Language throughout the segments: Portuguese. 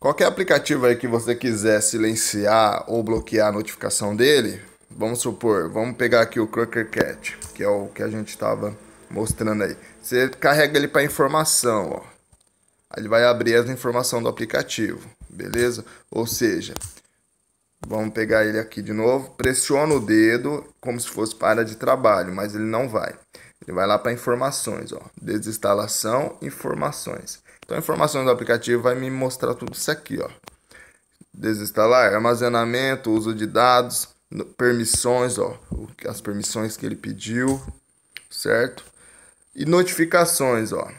Qualquer aplicativo aí que você quiser silenciar ou bloquear a notificação dele, vamos supor, vamos pegar aqui o Crocker Cat, que é o que a gente estava mostrando aí. Você carrega ele para informação, ó. Aí ele vai abrir as informações do aplicativo, beleza? Ou seja, vamos pegar ele aqui de novo, pressiona o dedo como se fosse para de trabalho, mas ele não vai. Ele vai lá para informações, ó, desinstalação, informações. Então a informação do aplicativo vai me mostrar tudo isso aqui, ó. Desinstalar, armazenamento, uso de dados, permissões, ó, as permissões que ele pediu, certo? E notificações, ó.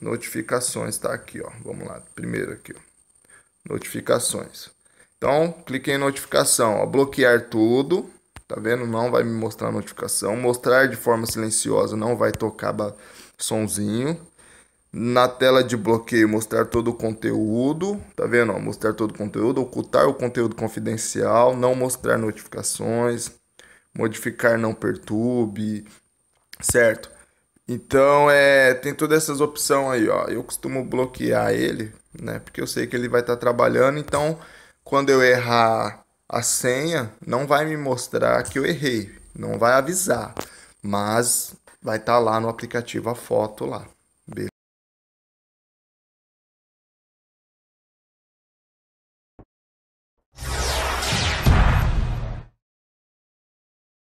Notificações tá aqui, ó. Vamos lá, primeiro aqui, ó. Notificações. Então, clique em notificação, ó, bloquear tudo, tá vendo? Não vai me mostrar notificação, mostrar de forma silenciosa, não vai tocar sonzinho na tela de bloqueio mostrar todo o conteúdo, tá vendo? mostrar todo o conteúdo, ocultar o conteúdo confidencial, não mostrar notificações, modificar não perturbe, certo? Então é tem todas essas opções aí, ó. Eu costumo bloquear ele, né? Porque eu sei que ele vai estar tá trabalhando, então quando eu errar a senha, não vai me mostrar que eu errei, não vai avisar, mas vai estar tá lá no aplicativo a foto lá.